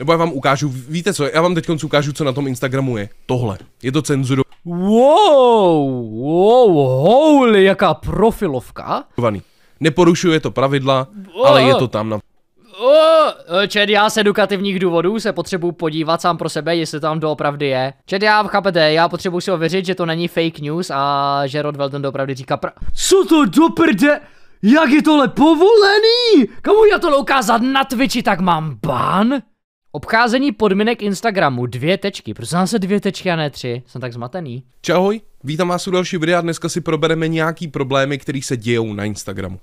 Nebo já vám ukážu, víte co, já vám teď ukážu, co na tom Instagramu je. Tohle. Je to cenzuro. Wow, wow, holy, jaká profilovka. Neporušuje to pravidla, oh. ale je to tam na... Oh, čet, já z edukativních důvodů se potřebuji podívat sám pro sebe, jestli tam doopravdy je. Čet, já chápete, já potřebuji si ověřit, že to není fake news a že Rod Velton doopravdy říká pra... Co to do prde? Jak je tohle povolený? Komu já to ukázat na Twitchi, tak mám ban? Obcházení podmínek Instagramu, dvě tečky, Proč se dvě tečky a ne tři, jsem tak zmatený. Čahoj, vítám vás u další videa, dneska si probereme nějaký problémy, které se dějou na Instagramu.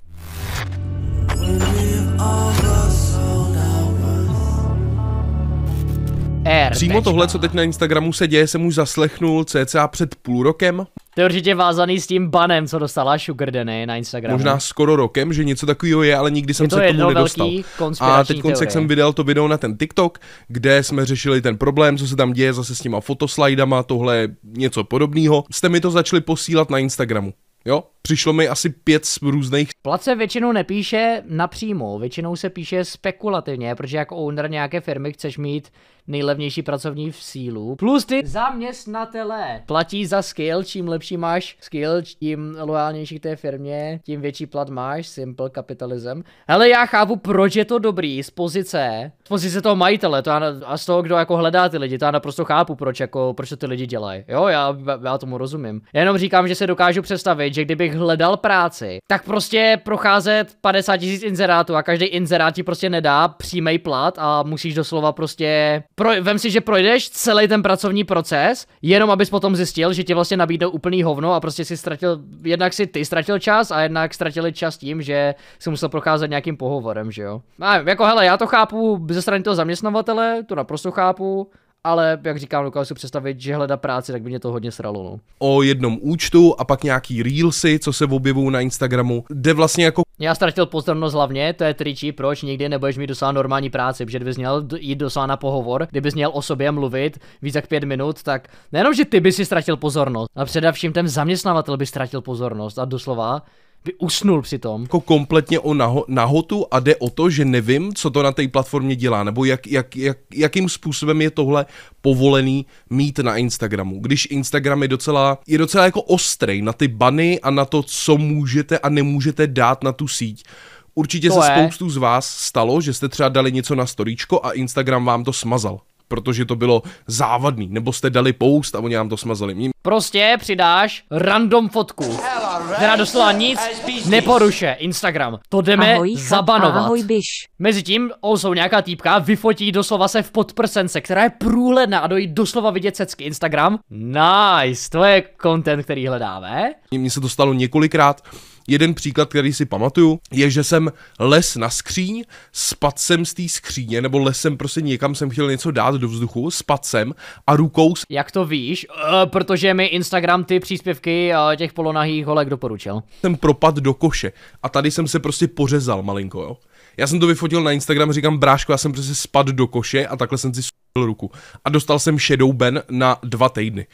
R. Přímo tohle, co teď na Instagramu se děje, jsem už zaslechnul cca před půl rokem. To je určitě vázaný s tím banem, co dostala Sugar Danny na Instagramu. Možná skoro rokem, že něco takového je, ale nikdy jsem je to se jedno tomu nedostal. A teď koncek jsem vydal to video na ten TikTok, kde jsme řešili ten problém, co se tam děje zase s těma fotoslajdama, tohle něco podobného. Jste mi to začali posílat na Instagramu. Jo, přišlo mi asi pět z různých. Plat se většinou nepíše napřímo, většinou se píše spekulativně, protože jako owner nějaké firmy chceš mít nejlevnější pracovní v sílu. Plus ty zaměstnatelé platí za skill, čím lepší máš skill, tím loajálnější k té firmě, tím větší plat máš, simple kapitalism. Hele, já chápu, proč je to dobrý z pozice, z pozice toho majitele, to já, a z toho, kdo jako hledá ty lidi, to já naprosto chápu, proč, jako, proč to ty lidi dělají. Jo, já, já tomu rozumím. Já jenom říkám, že se dokážu představit, že kdybych hledal práci, tak prostě procházet 50 tisíc inzerátů a každý inzerát ti prostě nedá přímý plat a musíš doslova prostě pro, vem si, že projdeš celý ten pracovní proces, jenom abys potom zjistil, že ti vlastně nabídnou úplný hovno a prostě si ztratil, jednak si ty ztratil čas a jednak ztratili čas tím, že si musel procházet nějakým pohovorem, že jo. A jako hele, já to chápu ze strany toho zaměstnavatele, to naprosto chápu, ale jak říkám, dokážu si představit, že hledá práci, tak by mě to hodně sralo. No. O jednom účtu a pak nějaký reelsy, co se objevují na Instagramu, jde vlastně jako... Já ztratil pozornost hlavně, to je tričí, proč nikdy nebudeš mít dosáhnout normální práci, protože kdybys měl jít dosáhnout na pohovor, kdybys měl o sobě mluvit víc jak pět minut, tak nejenom, že ty bys si ztratil pozornost, ale především ten zaměstnavatel by ztratil pozornost a doslova usnul při tom. Jako kompletně o naho- nahotu a jde o to, že nevím, co to na té platformě dělá, nebo jak, jak, jak, jakým způsobem je tohle povolený mít na Instagramu. Když Instagram je docela, je docela jako ostrý na ty bany a na to, co můžete a nemůžete dát na tu síť. Určitě to se je. spoustu z vás stalo, že jste třeba dali něco na storíčko a Instagram vám to smazal protože to bylo závadný, nebo jste dali post a oni nám to smazali. Prostě přidáš random fotku. Hello která doslova nic neporuše Instagram. To jdeme ahoj, zabanovat. Ahoj, biš. Mezitím jsou nějaká týpka, vyfotí doslova se v podprsence, která je průhledná a dojí doslova vidět secky Instagram. Nice, to je content, který hledáme. Mně se dostalo několikrát Jeden příklad, který si pamatuju, je, že jsem les na skříň, spad jsem z té skříně, nebo lesem prostě někam jsem chtěl něco dát do vzduchu, spad jsem a rukou... Jak to víš? Uh, protože mi Instagram ty příspěvky uh, těch polonahých holek doporučil. Jsem propad do koše a tady jsem se prostě pořezal malinko, jo. Já jsem to vyfotil na Instagram, říkám, bráško, já jsem prostě spad do koše a takhle jsem si ruku. A dostal jsem shadow ban na dva týdny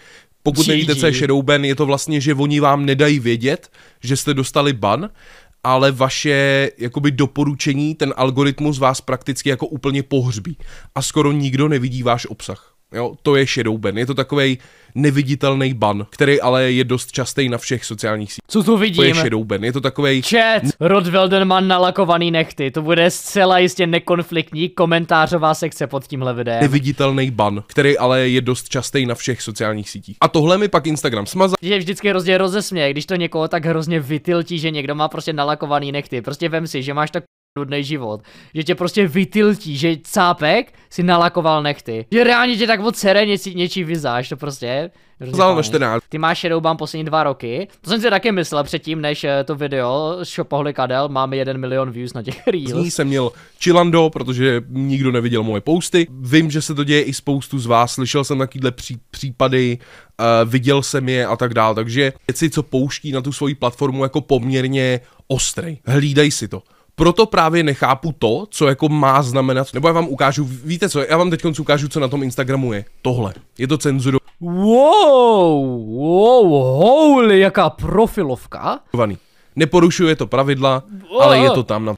pokud GG. nevíte, co je shadowban, je to vlastně, že oni vám nedají vědět, že jste dostali ban, ale vaše jakoby doporučení, ten algoritmus vás prakticky jako úplně pohřbí a skoro nikdo nevidí váš obsah. Jo, to je shadow ban. Je to takový neviditelný ban, který ale je dost častý na všech sociálních sítích. Co tu vidím? To je shadow ban. Je to takový. Chat! Rod Veldenman nalakovaný nechty. To bude zcela jistě nekonfliktní komentářová sekce pod tímhle videem. Neviditelný ban, který ale je dost častý na všech sociálních sítích. A tohle mi pak Instagram smazal. Je vždycky hrozně rozesměje, když to někoho tak hrozně vytiltí, že někdo má prostě nalakovaný nechty. Prostě vem si, že máš tak nudný život. Že tě prostě vytiltí, že cápek si nalakoval nechty. Že reálně tě tak moc sere něčí, něčí vizáž, to prostě. je. 14. Ty máš Shadowban poslední dva roky. To jsem si taky myslel předtím, než eh, to video z Kadel máme jeden milion views na těch reels. Z ní jsem měl Chilando, protože nikdo neviděl moje posty. Vím, že se to děje i spoustu z vás, slyšel jsem takovýhle pří, případy, uh, viděl jsem je a tak dál, takže věci, co pouští na tu svoji platformu jako poměrně ostrý. Hlídej si to. Proto právě nechápu to, co jako má znamenat, nebo já vám ukážu, víte co, já vám teď ukážu, co na tom Instagramu je. Tohle. Je to cenzuro. Wow, wow, holy, jaká profilovka. Neporušuje to pravidla, oh. ale je to tam na...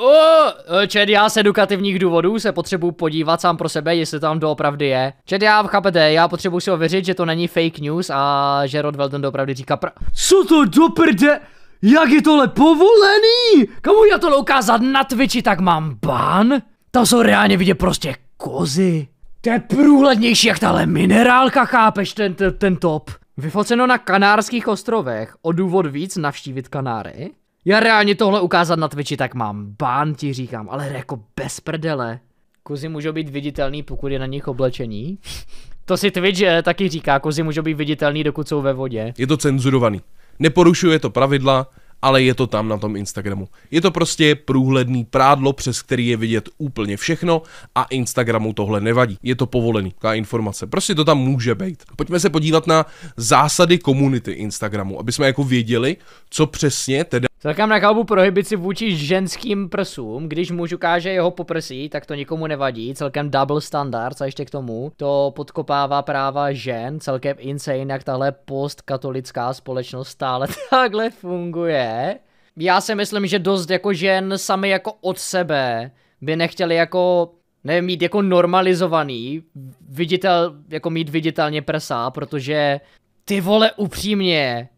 Oh, čet, já z edukativních důvodů se potřebuji podívat sám pro sebe, jestli tam doopravdy je. Čet, já chápete, já potřebuji si ověřit, že to není fake news a že Rod Weldon doopravdy říká pra... Co to doprde? Jak je tohle povolený? Komu já to ukázat na Twitchi, tak mám ban? Tam jsou reálně vidět prostě kozy. To je průhlednější jak tahle minerálka, chápeš, ten, ten, ten top. Vyfoceno na Kanárských ostrovech, o důvod víc navštívit Kanáry? Já reálně tohle ukázat na Twitchi, tak mám ban, ti říkám, ale jako bez prdele. Kozy můžou být viditelný, pokud je na nich oblečení. to si Twitch eh, taky říká, kozy můžou být viditelný, dokud jsou ve vodě. Je to cenzurovaný. Neporušuje to pravidla, ale je to tam na tom Instagramu. Je to prostě průhledný prádlo, přes který je vidět úplně všechno a Instagramu tohle nevadí. Je to povolený, ta informace. Prostě to tam může být. Pojďme se podívat na zásady komunity Instagramu, aby jsme jako věděli, co přesně teda Celkem na kalbu prohibici vůči ženským prsům, když muž ukáže jeho poprsí, tak to nikomu nevadí, celkem double standard, a ještě k tomu, to podkopává práva žen, celkem insane, jak tahle postkatolická společnost stále takhle funguje. Já si myslím, že dost jako žen sami jako od sebe by nechtěli jako nevím, mít jako normalizovaný, viditel, jako mít viditelně prsa, protože ty vole upřímně,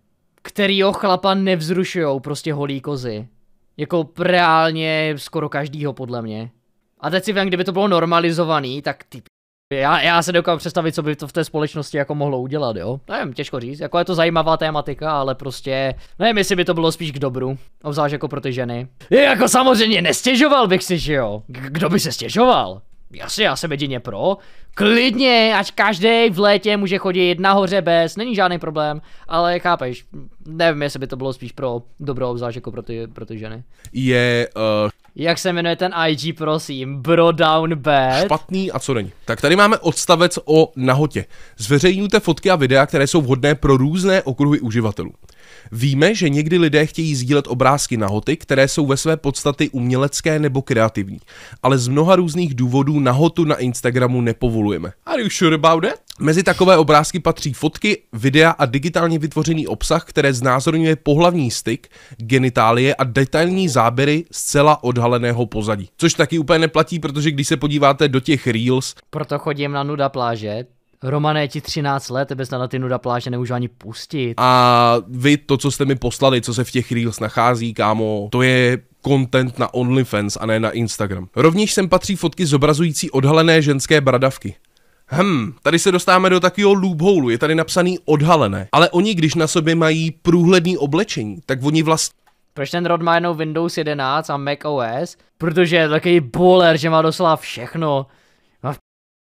kterýho chlapa nevzrušujou prostě holí kozy. Jako reálně skoro každýho podle mě. A teď si vím, kdyby to bylo normalizovaný, tak ty já, já se dokážu představit, co by to v té společnosti jako mohlo udělat, jo? Nevím, těžko říct, jako je to zajímavá tématika, ale prostě, nevím, jestli by to bylo spíš k dobru, obzvlášť jako pro ty ženy. Je, jako samozřejmě nestěžoval bych si, že jo? K kdo by se stěžoval? Jasně, já jsem jedině pro. Klidně, ať každý v létě může chodit nahoře bez, není žádný problém, ale chápeš, nevím, jestli by to bylo spíš pro dobrou obzvlášť jako pro ty, pro ty ženy. Je... Uh... Jak se jmenuje ten IG, prosím? Bro down bad? Špatný a co není. Tak tady máme odstavec o nahotě. Zveřejňujte fotky a videa, které jsou vhodné pro různé okruhy uživatelů. Víme, že někdy lidé chtějí sdílet obrázky nahoty, které jsou ve své podstaty umělecké nebo kreativní, ale z mnoha různých důvodů nahotu na Instagramu nepovolujeme. Are you sure about that? Mezi takové obrázky patří fotky, videa a digitálně vytvořený obsah, které znázorňuje pohlavní styk, genitálie a detailní záběry zcela odhaleného pozadí. Což taky úplně neplatí, protože když se podíváte do těch reels... Proto chodím na nuda pláže, Romané, ti 13 let, tebe snad na ty nuda pláže nemůžu ani pustit. A vy to, co jste mi poslali, co se v těch reels nachází, kámo, to je content na OnlyFans a ne na Instagram. Rovněž sem patří fotky zobrazující odhalené ženské bradavky. Hm, tady se dostáváme do takového loopholu, je tady napsaný odhalené. Ale oni, když na sobě mají průhledný oblečení, tak oni vlastně... Proč ten rod má jenom Windows 11 a Mac OS? Protože je takový boler, že má doslova všechno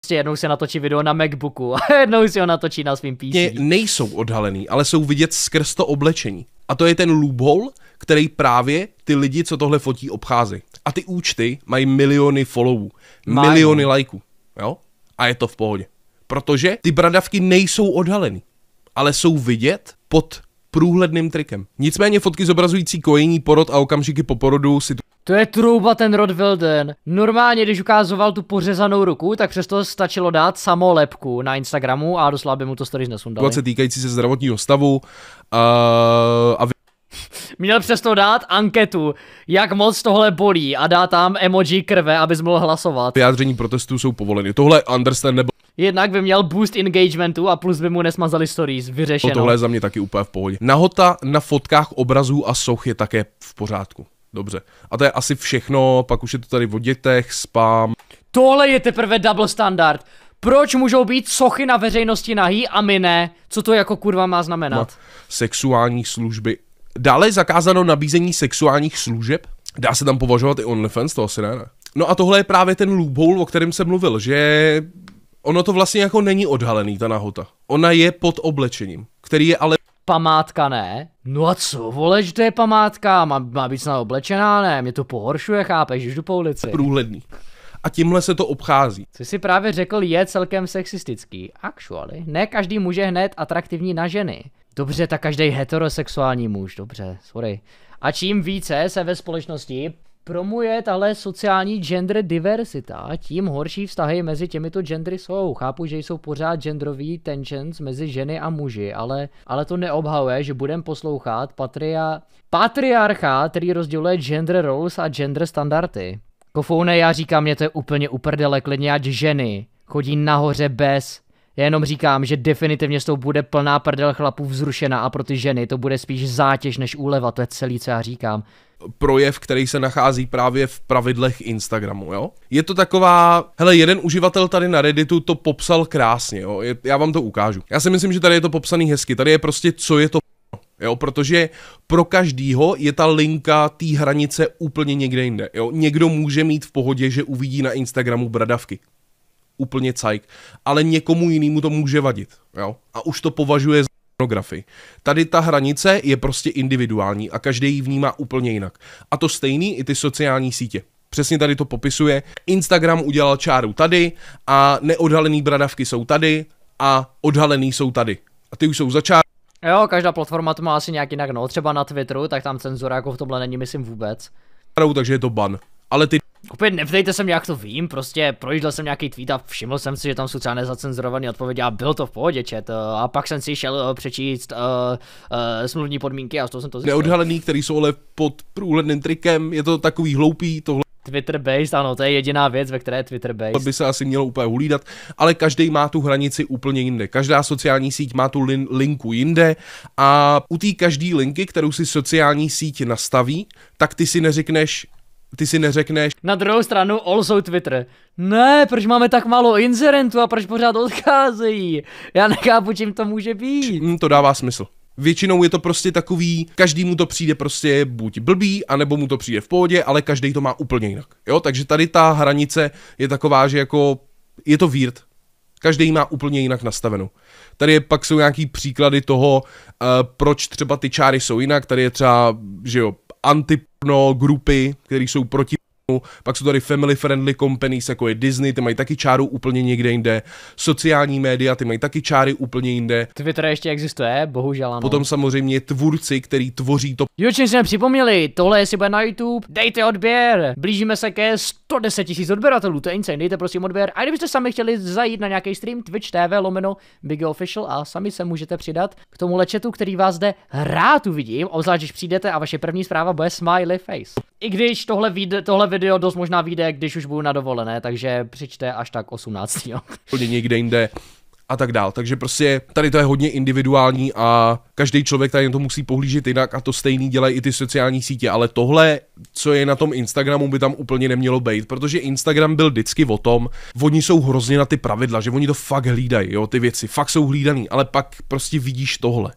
prostě jednou se natočí video na Macbooku a jednou si ho natočí na svým PC. nejsou odhalený, ale jsou vidět skrz to oblečení. A to je ten loophole, který právě ty lidi, co tohle fotí, obchází. A ty účty mají miliony followů, mají. miliony lajků, jo? A je to v pohodě. Protože ty bradavky nejsou odhalený, ale jsou vidět pod průhledným trikem. Nicméně fotky zobrazující kojení, porod a okamžiky po porodu si to je trouba ten Rod Wilden. Normálně, když ukázoval tu pořezanou ruku, tak přesto stačilo dát samo lepku na Instagramu a doslova by mu to stories nesundali. Situace týkající se zdravotního stavu uh, a vy... Měl přesto dát anketu, jak moc tohle bolí a dá tam emoji krve, abys mohl hlasovat. Vyjádření protestů jsou povoleny. Tohle Understand nebo Jednak by měl boost engagementu a plus by mu nesmazali stories, vyřešeno. Tohle je za mě taky úplně v pohodě. Nahota na fotkách obrazů a soch je také v pořádku. Dobře. A to je asi všechno, pak už je to tady v dětech, spám. Tohle je teprve double standard. Proč můžou být sochy na veřejnosti nahý a my ne? Co to jako kurva má znamenat? No, sexuální služby. Dále je zakázáno nabízení sexuálních služeb? Dá se tam považovat i OnlyFans, to asi ne, ne. No a tohle je právě ten loophole, o kterém jsem mluvil, že ono to vlastně jako není odhalený, ta nahota. Ona je pod oblečením, který je ale památka ne. No a co, vole, že to je památka, má, má být snad oblečená, ne, mě to pohoršuje, chápeš, jdu po ulici. Průhledný. A tímhle se to obchází. Co jsi právě řekl, je celkem sexistický. Actually, ne každý může hned atraktivní na ženy. Dobře, tak každý heterosexuální muž, dobře, sorry. A čím více se ve společnosti promuje tahle sociální gender diversita, tím horší vztahy mezi těmito gendry jsou. Chápu, že jsou pořád genderový tensions mezi ženy a muži, ale, ale to neobhavuje, že budem poslouchat patria, patriarcha, který rozděluje gender roles a gender standardy. Kofoune, já říkám, mě to je úplně uprdele, klidně ať ženy chodí nahoře bez já jenom říkám, že definitivně s tou bude plná prdel chlapů vzrušena a pro ty ženy to bude spíš zátěž než úleva, to je celý, co já říkám. Projev, který se nachází právě v pravidlech Instagramu, jo? Je to taková, hele, jeden uživatel tady na Redditu to popsal krásně, jo? Já vám to ukážu. Já si myslím, že tady je to popsaný hezky, tady je prostě, co je to Jo, protože pro každýho je ta linka té hranice úplně někde jinde. Jo? Někdo může mít v pohodě, že uvidí na Instagramu bradavky úplně cajk, ale někomu jinému to může vadit, jo? A už to považuje za pornografii. Tady ta hranice je prostě individuální a každý ji vnímá úplně jinak. A to stejný i ty sociální sítě. Přesně tady to popisuje. Instagram udělal čáru tady a neodhalený bradavky jsou tady a odhalený jsou tady. A ty už jsou za čáru. Jo, každá platforma to má asi nějak jinak, no. Třeba na Twitteru, tak tam cenzura jako v tomhle není, myslím, vůbec. Takže je to ban. Ale ty Opět nevdejte se mě, jak to vím, prostě projížděl jsem nějaký tweet a všiml jsem si, že tam jsou třeba nezacenzurované odpovědi a byl to v pohodě, čet. Eh, a pak jsem si šel eh, přečíst uh, uh, smluvní podmínky a z toho jsem to zjistil. Neodhalený, který jsou ale pod průhledným trikem, je to takový hloupý, tohle Twitter based, ano, to je jediná věc, ve které Twitter based. To by se asi mělo úplně hulídat, ale každý má tu hranici úplně jinde. Každá sociální síť má tu lin- linku jinde a u té každé linky, kterou si sociální síť nastaví, tak ty si neřekneš, ty si neřekneš. Na druhou stranu also Twitter. Ne, proč máme tak málo inzerentů a proč pořád odcházejí? Já nechápu, čím to může být. Č- to dává smysl. Většinou je to prostě takový, každý mu to přijde prostě buď blbý, anebo mu to přijde v pohodě, ale každý to má úplně jinak. Jo, takže tady ta hranice je taková, že jako je to weird. Každý má úplně jinak nastavenou. Tady je, pak jsou nějaký příklady toho, uh, proč třeba ty čáry jsou jinak. Tady je třeba, že jo, antipno grupy, které jsou proti pak jsou tady family friendly companies, jako je Disney, ty mají taky čáru úplně někde jinde, sociální média, ty mají taky čáry úplně jinde. Twitter ještě existuje, bohužel ano. Potom samozřejmě tvůrci, který tvoří to. Jo, čím jsme připomněli, tohle si bude na YouTube, dejte odběr, blížíme se ke 110 000 odběratelů, to je insane, dejte prosím odběr. A kdybyste sami chtěli zajít na nějaký stream, Twitch TV, lomeno, Big Official a sami se můžete přidat k tomu lečetu, který vás zde rád uvidím, obzvlášť když přijdete a vaše první zpráva bude smiley face. I když tohle, vid- tohle video dost možná vyjde, když už budu na dovolené, takže přičte až tak 18. Úplně někde jinde a tak dál. Takže prostě tady to je hodně individuální a každý člověk tady na to musí pohlížet jinak a to stejný dělají i ty sociální sítě, ale tohle, co je na tom Instagramu, by tam úplně nemělo být, protože Instagram byl vždycky o tom, oni jsou hrozně na ty pravidla, že oni to fakt hlídají, jo, ty věci, fakt jsou hlídaný, ale pak prostě vidíš tohle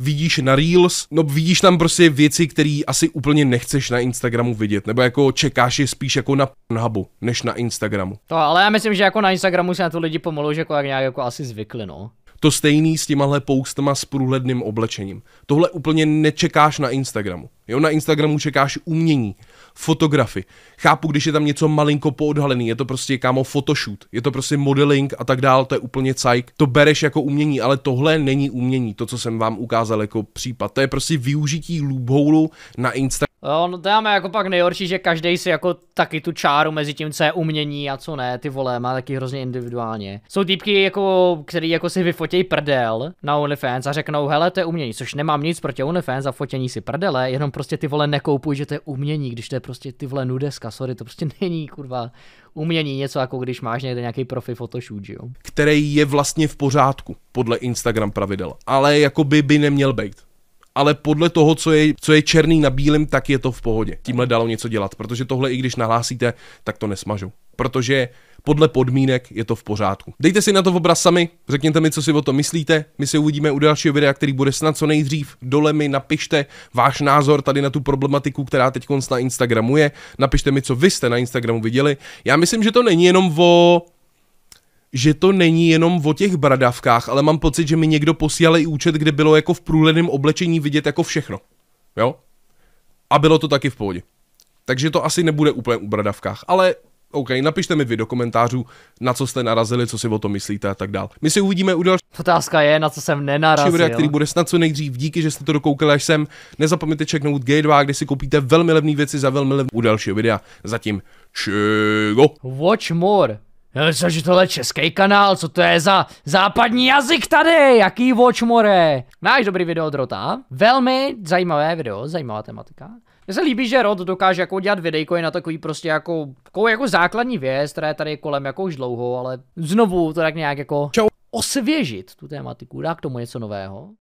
vidíš na Reels, no vidíš tam prostě věci, které asi úplně nechceš na Instagramu vidět, nebo jako čekáš je spíš jako na Pornhubu, než na Instagramu. To no, ale já myslím, že jako na Instagramu se na to lidi pomalu, že jako jak nějak jako asi zvykli, no. To stejný s těmahle poustama s průhledným oblečením. Tohle úplně nečekáš na Instagramu. Jo, na Instagramu čekáš umění, fotografy. Chápu, když je tam něco malinko poodhalený, je to prostě kámo photoshoot, je to prostě modeling a tak dál, to je úplně cajk. To bereš jako umění, ale tohle není umění, to, co jsem vám ukázal jako případ. To je prostě využití loopholu na Instagramu Jo, eh, no to já jako pak nejhorší, že každý si jako taky tu čáru mezi tím, co je umění a co ne, ty vole, má taky hrozně individuálně. Jsou týpky, jako, který jako si vyfotějí prdel na OnlyFans a řeknou, hele, to je umění, což nemám nic proti OnlyFans a fotění si prdele, jenom prostě ty vole nekoupuj, že to je umění, když to je prostě ty vole nudeska, sorry, to prostě není kurva umění, něco jako když máš někde nějaký profi photoshoot, jo. Který je vlastně v pořádku, podle Instagram pravidel, ale jako by by neměl být ale podle toho, co je, co je černý na bílém, tak je to v pohodě. Tímhle dalo něco dělat, protože tohle i když nahlásíte, tak to nesmažou. Protože podle podmínek je to v pořádku. Dejte si na to obraz sami, řekněte mi, co si o to myslíte. My se uvidíme u dalšího videa, který bude snad co nejdřív. Dole mi napište váš názor tady na tu problematiku, která teď na Instagramu je. Napište mi, co vy jste na Instagramu viděli. Já myslím, že to není jenom o že to není jenom o těch bradavkách, ale mám pocit, že mi někdo posílal i účet, kde bylo jako v průhledném oblečení vidět jako všechno. Jo? A bylo to taky v pohodě. Takže to asi nebude úplně u bradavkách, ale OK, napište mi vy do komentářů, na co jste narazili, co si o tom myslíte a tak dál. My si uvidíme u dalšího. Otázka je, na co jsem nenarazil. Videa, který bude snad co nejdřív. Díky, že jste to dokoukali až sem. Nezapomeňte čeknout G2, kde si koupíte velmi levné věci za velmi levné u dalšího videa. Zatím čego. Watch more. Cože tohle český kanál, co to je za západní jazyk tady, jaký more? Máš dobrý video od Rota, velmi zajímavé video, zajímavá tematika. Mně se líbí, že Rod dokáže jako dělat videjko i na takový prostě jako, jako, jako základní věc, která je tady kolem jako už dlouho, ale znovu to tak nějak jako osvěžit tu tématiku, dá k tomu něco nového.